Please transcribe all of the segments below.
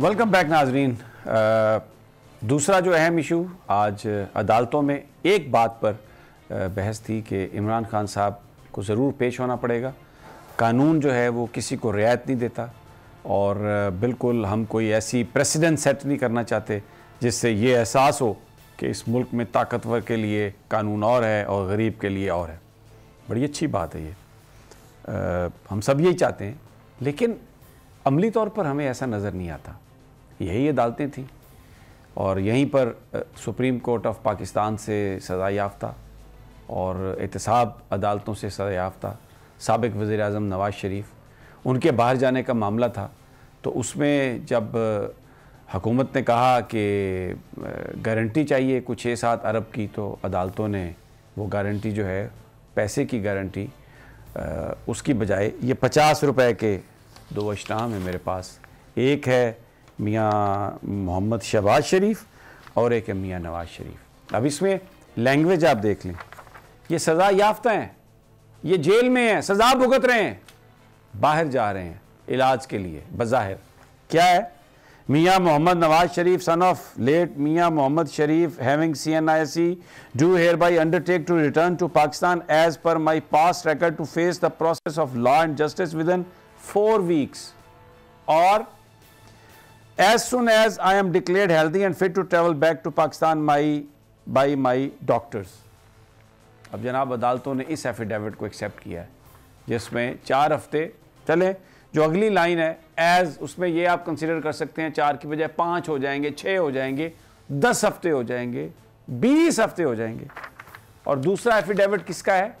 Welcome back नाजरीन दूसरा जो अहम इशू आज अदालतों में एक बात पर uh, बहस थी कि इमरान खान साहब को ज़रूर पेश होना पड़ेगा कानून जो है वो किसी को रियायत नहीं देता और uh, बिल्कुल हम कोई ऐसी प्रेसिडेंट सेट नहीं करना चाहते जिससे ये एहसास हो कि इस मुल्क में ताकतवर के लिए कानून और है और गरीब के लिए और है बड़ी अच्छी बात है ये आ, uh, हम सब यही चाहते हैं लेकिन अमली तौर पर हमें ऐसा नज़र नहीं आता यही अदालतें थी और यहीं पर सुप्रीम कोर्ट ऑफ पाकिस्तान से सज़ा याफ्ता और एहतसाब अदालतों से सज़ा याफ्ता सबक वज़ी अजम नवाज़ शरीफ उनके बाहर जाने का मामला था तो उसमें जब हकूमत ने कहा कि गारंटी चाहिए कुछ छः सात अरब की तो अदालतों ने वो गारंटी जो है पैसे की गारंटी उसकी बजाय ये पचास रुपए के दो अशनाम है मेरे पास एक है मियाँ मोहम्मद शहबाज शरीफ और एक है मियाँ नवाज शरीफ अब इसमें लैंग्वेज आप देख लें ये सज़ा याफ्ता हैं ये जेल में हैं सज़ा भुगत रहे हैं बाहर जा रहे हैं इलाज के लिए बज़ाहिर क्या है मियाँ Mohammad Nawaz Sharif son of late मियाँ Mohammad Sharif having C N I C do hereby undertake to return to Pakistan as per my past record to face the process of law and justice within four weeks और as soon as I am declare healthy and fit to travel back to Pakistan my by my doctors अब जनाब अदालतों ने इस affidavit को accept किया है जिसमें चार हफ्ते चले जो अगली लाइन है एज उसमें ये आप कंसिडर कर सकते हैं चार की बजाय पाँच हो जाएंगे छः हो जाएंगे दस हफ्ते हो जाएंगे बीस हफ्ते हो जाएंगे और दूसरा एफिडेविट किसका है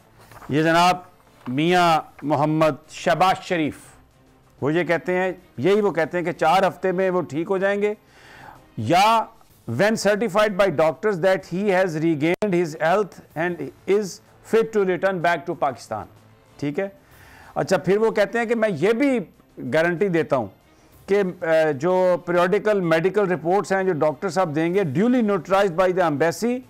ये जनाब मियाँ मोहम्मद शबाज शरीफ वो ये कहते हैं यही वो कहते हैं कि चार हफ्ते में वो ठीक हो जाएंगे या when certified by doctors that he has regained his health and is fit to return back to Pakistan ठीक है अच्छा फिर वो कहते हैं कि मैं ये भी गारंटी देता हूँ कि जो पीरियडिकल मेडिकल रिपोर्ट्स हैं जो डॉक्टर साहब देंगे duly notarize by the embassy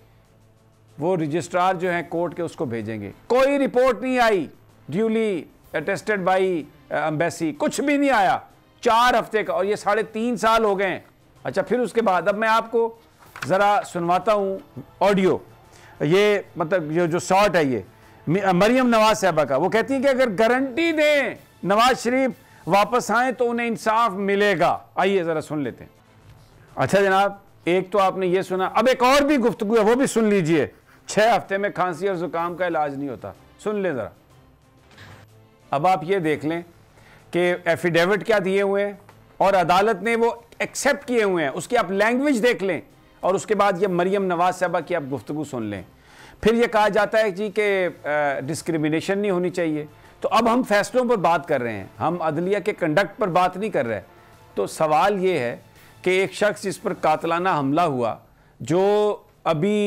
वो रजिस्ट्रार जो है कोर्ट के उसको भेजेंगे कोई रिपोर्ट नहीं आई ड्यूली अटेस्टेड बाई अम्बेसी कुछ भी नहीं आया चार हफ्ते का और ये साढ़े तीन साल हो गए अच्छा फिर उसके बाद अब मैं आपको ज़रा सुनवाता हूँ ऑडियो ये मतलब ये जो शॉर्ट है ये मरियम नवाज साहबा का वो कहती हैं कि अगर गारंटी दें नवाज शरीफ वापस आए तो उन्हें इंसाफ मिलेगा आइए ज़रा सुन लेते हैं अच्छा जनाब एक तो आपने ये सुना अब एक और भी गुफ्तु है वो भी सुन लीजिए छः हफ्ते में खांसी और ज़ुकाम का इलाज नहीं होता सुन लें ज़रा अब आप ये देख लें कि एफिडेविट क्या दिए हुए हैं और अदालत ने वो एक्सेप्ट किए हुए हैं उसकी आप लैंग्वेज देख लें और उसके बाद ये मरियम नवाज साहबा की आप गुफ्तु सुन लें फिर ये कहा जाता है जी कि डिस्क्रिमिनेशन नहीं होनी चाहिए तो अब हम फैसलों पर बात कर रहे हैं हम अदलिया के कंडक्ट पर बात नहीं कर रहे तो सवाल ये है कि एक शख्स जिस पर कातलाना हमला हुआ जो अभी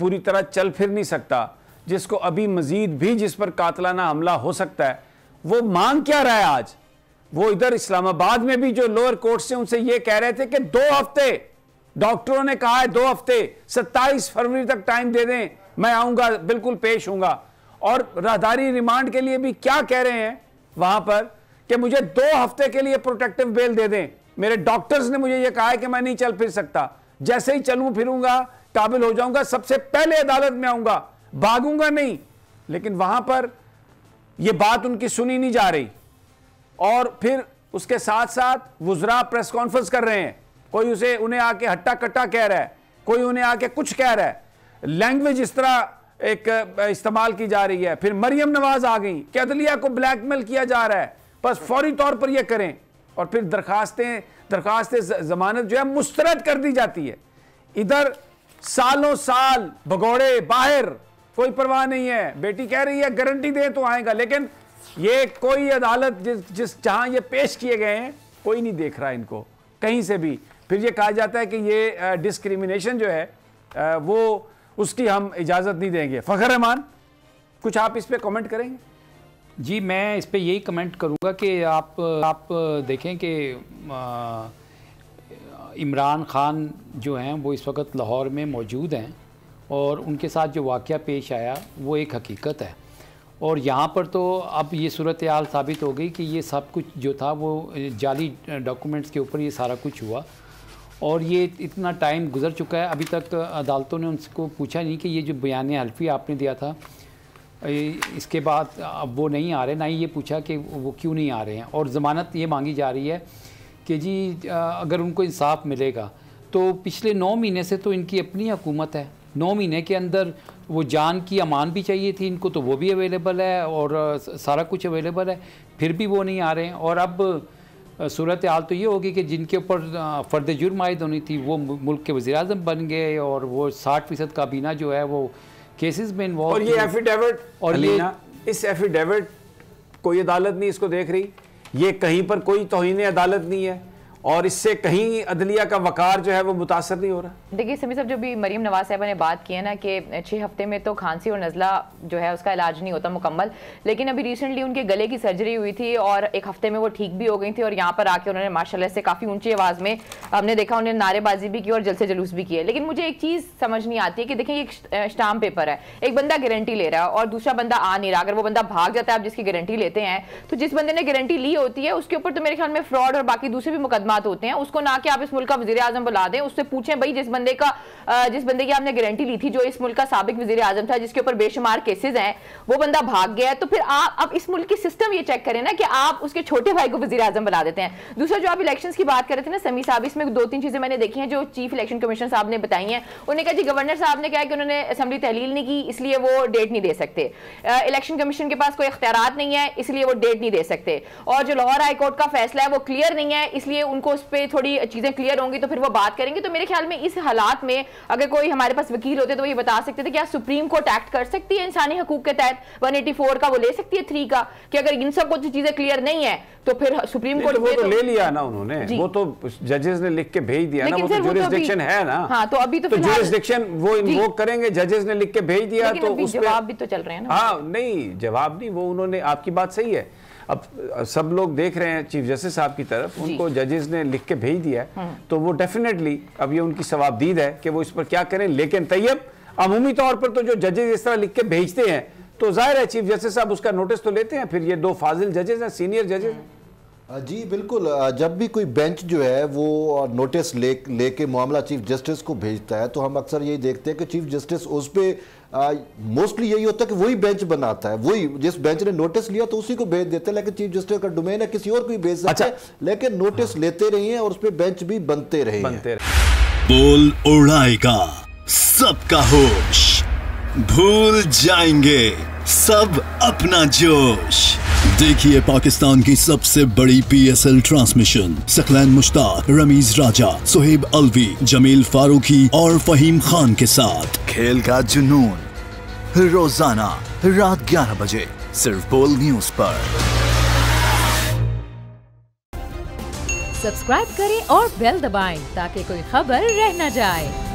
पूरी तरह चल फिर नहीं सकता जिसको अभी मज़ीद भी जिस पर कातलाना हमला हो सकता है वो मांग क्या रहा है आज वो इधर इस्लामाबाद में भी जो लोअर कोर्ट से उनसे ये कह रहे थे कि दो हफ्ते डॉक्टरों ने कहा है दो हफ्ते 27 फरवरी तक टाइम दे दें मैं आऊंगा बिल्कुल पेश हूंगा और राहदारी रिमांड के लिए भी क्या कह रहे हैं वहां पर कि मुझे दो हफ्ते के लिए प्रोटेक्टिव बेल दे दें मेरे डॉक्टर्स ने मुझे यह कहा है कि मैं नहीं चल फिर सकता जैसे ही चलूं फिरूंगा काबिल हो जाऊंगा सबसे पहले अदालत में आऊंगा भागूंगा नहीं लेकिन वहां पर ये बात उनकी सुनी नहीं जा रही और फिर उसके साथ साथ वुजरा प्रेस कॉन्फ्रेंस कर रहे हैं कोई उसे उन्हें आके हट्टा कट्टा कह रहा है कोई उन्हें आके कुछ कह रहा है लैंग्वेज इस तरह एक इस्तेमाल की जा रही है फिर मरियम नवाज आ गई कैदलिया को ब्लैकमेल किया जा रहा है बस फौरी तौर पर यह करें और फिर दरखास्तें दरखास्तें जमानत जो है मुस्तरद कर दी जाती है इधर सालों साल भगौड़े बाहर कोई परवाह नहीं है बेटी कह रही है गारंटी दे तो आएगा लेकिन ये कोई अदालत जिस जिस जहां ये पेश किए गए हैं कोई नहीं देख रहा इनको कहीं से भी फिर ये कहा जाता है कि ये डिस्क्रिमिनेशन जो है वो उसकी हम इजाज़त नहीं देंगे फ़खर रहमान कुछ आप इस पर कमेंट करेंगे जी मैं इस पर यही कमेंट करूँगा कि आप आप देखें कि इमरान ख़ान जो हैं वो इस वक्त लाहौर में मौजूद हैं और उनके साथ जो वाक़ पेश आया वो एक हकीकत है और यहाँ पर तो अब ये सूरत हाल साबित हो गई कि ये सब कुछ जो था वो जाली डॉक्यूमेंट्स के ऊपर ये सारा कुछ हुआ और ये इतना टाइम गुजर चुका है अभी तक अदालतों ने उनको पूछा नहीं कि ये जो बयान हल्फी आपने दिया था इसके बाद अब वो नहीं आ रहे ना ही ये पूछा कि वो क्यों नहीं आ रहे हैं और ज़मानत ये मांगी जा रही है कि जी अगर उनको इंसाफ मिलेगा तो पिछले नौ महीने से तो इनकी अपनी हुकूमत है नौ महीने के अंदर वो जान की अमान भी चाहिए थी इनको तो वो भी अवेलेबल है और सारा कुछ अवेलेबल है फिर भी वो नहीं आ रहे हैं और अब सूरत हाल तो ये होगी कि जिनके ऊपर फ़र्द जुर्म आयद होनी थी वो मुल्क के वजी अजम बन गए और वो साठ फीसद काबीना जो है वो केसेस में इन्वॉल्व और ये एफिडेविट और ये इस एफिडेविट कोई अदालत नहीं इसको देख रही ये कहीं पर कोई तोहन अदालत नहीं है और इससे कहीं अदलिया का वकार जो है वो मुतासर नहीं हो रहा देखिए समी साहब जो भी मरीम नवाज साहबा ने बात की है ना कि छः हफ्ते में तो खांसी और नज़ला जो है उसका इलाज नहीं होता मुकम्मल लेकिन अभी रिसेंटली उनके गले की सर्जरी हुई थी और एक हफ्ते में वो ठीक भी हो गई थी और यहाँ पर आके उन्होंने माशाल्लाह से काफ़ी ऊंची आवाज़ में हमने देखा उन्होंने नारेबाजी भी की और जलसे जलूस भी किए लेकिन मुझे एक चीज़ समझ नहीं आती है कि देखें एक स्टाम पेपर है एक बंदा गारंटी ले रहा है और दूसरा बंदा आ नहीं रहा अगर वो बंदा भाग जाता है आप जिसकी गारंटी लेते हैं तो जिस बंदे ने गारंटी ली होती है उसके ऊपर तो मेरे ख्याल में फ्रॉड और बाकी दूसरे भी मुकदमा होते हैं उसको ना कि आप इस मुल्क का वजी बुला दें उससे पूछें भाई जिस बंदे बंदे का जिस बंदे की आपने गारंटी ली थी जो इस मुल्क का सबक वजी आजम था जिसके ऊपर बेशुमार केसेज हैं वो बंदा भाग गया है तो फिर आप अब इस मुल्क की सिस्टम ये चेक करें ना कि आप उसके छोटे भाई को वजी आजम बना देते हैं दूसरा जो आप इलेक्शन की बात कर रहे थे ना समी साहब इसमें दो तीन चीज़ें मैंने देखी हैं जो चीफ इलेक्शन कमीशन साहब ने बताई हैं उन्होंने कहा जी गवर्नर साहब ने कहा कि उन्होंने असम्बली तहलील नहीं की इसलिए वो डेट नहीं दे सकते इलेक्शन कमीशन के पास कोई अख्तियार नहीं है इसलिए वो डेट नहीं दे सकते और जो लाहौर हाईकोर्ट का फैसला है वो क्लियर नहीं है इसलिए उनको उस पर थोड़ी चीज़ें क्लियर होंगी तो फिर वो बात करेंगे तो मेरे ख्याल में इस हालात में अगर कोई हमारे पास वकील होते तो ये बता सकते थे क्या सुप्रीम कोर्ट एक्ट कर सकती है इंसानी हकूक के तहत 184 का वो ले सकती है थ्री का कि अगर इन सब कुछ चीजें क्लियर नहीं है तो फिर सुप्रीम कोर्ट तो, तो, तो ले लिया ना उन्होंने वो तो जजेस ने लिख के भेज दिया ना वो तो जुरिस्डिक्शन तो है ना हाँ तो अभी तो, तो जुरिस्डिक्शन वो इन्वोक करेंगे जजेस ने लिख के भेज दिया तो जवाब भी तो चल रहे हैं ना हाँ नहीं जवाब नहीं वो उन्होंने आपकी बात सही है अब सब लोग देख रहे हैं चीफ जस्टिस साहब की तरफ उनको जजेस ने लिख के भेज दिया है हम्म। तो वो डेफिनेटली अब ये उनकी सवाबदीद है कि वो इस पर क्या करें लेकिन तैयब अमूमी तौर पर तो जो जजेस इस तरह लिख के भेजते हैं तो जाहिर है चीफ जस्टिस साहब उसका नोटिस तो लेते हैं फिर ये दो फाजिल जजेस हैं सीनियर जजेस हैं हम्म। जी बिल्कुल जब भी कोई बेंच जो है वो नोटिस ले लेके मामला चीफ जस्टिस को भेजता है तो हम अक्सर यही देखते हैं कि चीफ जस्टिस उस पर मोस्टली यही होता है कि वही बेंच बनाता है वही जिस बेंच ने नोटिस लिया तो उसी को भेज देते हैं लेकिन चीफ जस्टिस का डोमेन है किसी और को भी भेज सकता अच्छा। है लेकिन नोटिस हाँ। लेते रहे हैं और उस पर बेंच भी बनते रहे बनते रहे। बोल उड़ाएगा सबका होश भूल जाएंगे सब अपना जोश देखिए पाकिस्तान की सबसे बड़ी पीएसएल ट्रांसमिशन सकलैन मुश्ताक रमीज राजा सुहेब अलवी जमील फारूकी और फहीम खान के साथ खेल का जुनून रोजाना रात 11 बजे सिर्फ बोल न्यूज पर सब्सक्राइब करें और बेल दबाएं ताकि कोई खबर रह न जाए